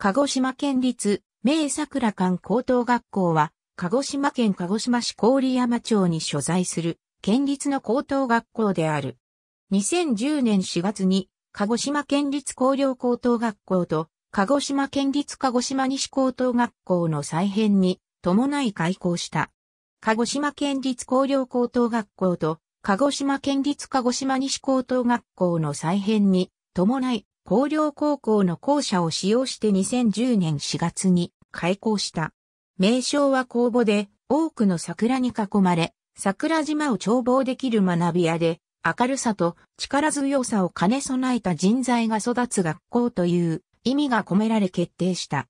鹿児島県立名桜館高等学校は、鹿児島県鹿児島市郡山町に所在する県立の高等学校である。2010年4月に、鹿児島県立工陵高等学校と、鹿児島県立鹿児島西高等学校の再編に伴い開校した。鹿児島県立工陵高等学校と、鹿児島県立鹿児島西高等学校の再編に伴い工陵高校の校舎を使用して2010年4月に開校した。名称は公募で多くの桜に囲まれ、桜島を眺望できる学び屋で、明るさと力強さを兼ね備えた人材が育つ学校という意味が込められ決定した。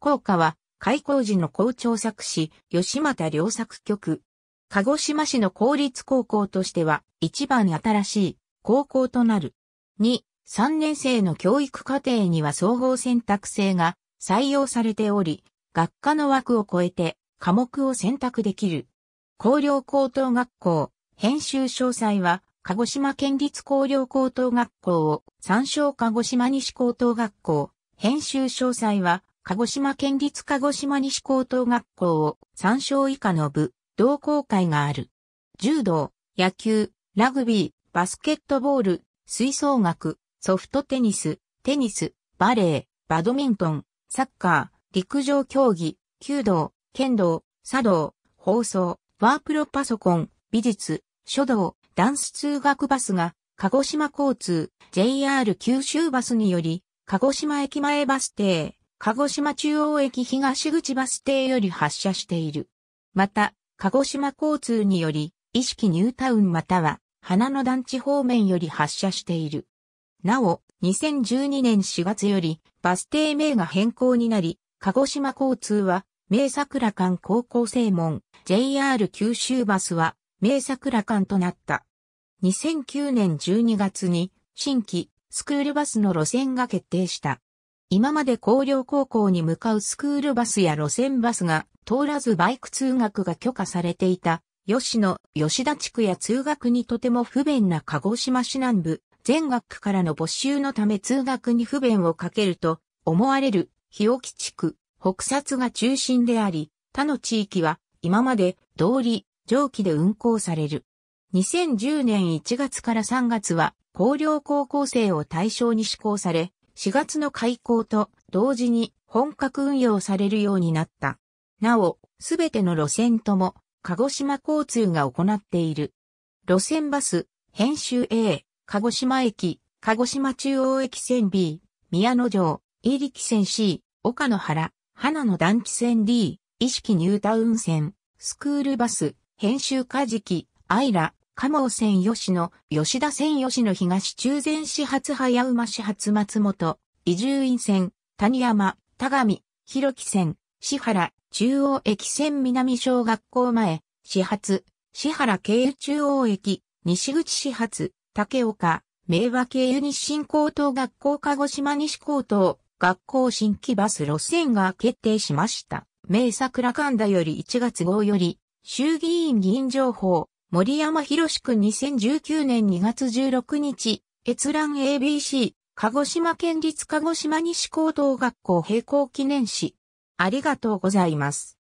校歌は開校時の校長作詞、吉又良作曲。鹿児島市の公立高校としては一番新しい高校となる。2、3年生の教育課程には総合選択制が採用されており、学科の枠を超えて科目を選択できる。高陵高等学校、編集詳細は、鹿児島県立高陵高等学校を参照鹿児島西高等学校、編集詳細は、鹿児島県立鹿児島西高等学校を参照以下の部、同好会がある。柔道、野球、ラグビー、バスケットボール、吹奏楽、ソフトテニス、テニス、バレー、バドミントン、サッカー、陸上競技、弓道、剣道、茶道、放送、ワープロパソコン、美術、書道、ダンス通学バスが、鹿児島交通、JR 九州バスにより、鹿児島駅前バス停、鹿児島中央駅東口バス停より発車している。また、鹿児島交通により、意識ニュータウンまたは、花の団地方面より発車している。なお、2012年4月よりバス停名が変更になり、鹿児島交通は、名桜間高校正門、JR 九州バスは、名桜間となった。2009年12月に、新規、スクールバスの路線が決定した。今まで高陵高校に向かうスクールバスや路線バスが通らずバイク通学が許可されていた吉野、吉田地区や通学にとても不便な鹿児島市南部全学区からの没収のため通学に不便をかけると思われる日置地区、北薩が中心であり、他の地域は今まで通り、蒸気で運行される。2010年1月から3月は、高陵高校生を対象に施行され、4月の開校と同時に本格運用されるようになった。なお、すべての路線とも、鹿児島交通が行っている。路線バス、編集 A、鹿児島駅、鹿児島中央駅線 B、宮野城、飯力線 C、岡野原、花野団地線 D、意識ニュータウン線、スクールバス、編集カジキ、アイラ、加茂線吉野、吉田線吉野東中前始発早馬始発松本、伊集院線、谷山、田上、広木線、志原、中央駅線南小学校前、始発、志原経由中央駅、西口始発、竹岡、明和系湯西ン高等学校鹿児島西高等学校新規バス路線が決定しました。明桜神田より1月号より、衆議院議員情報、森山博士君2019年2月16日、閲覧 ABC、鹿児島県立鹿児島西高等学校閉校記念誌。ありがとうございます。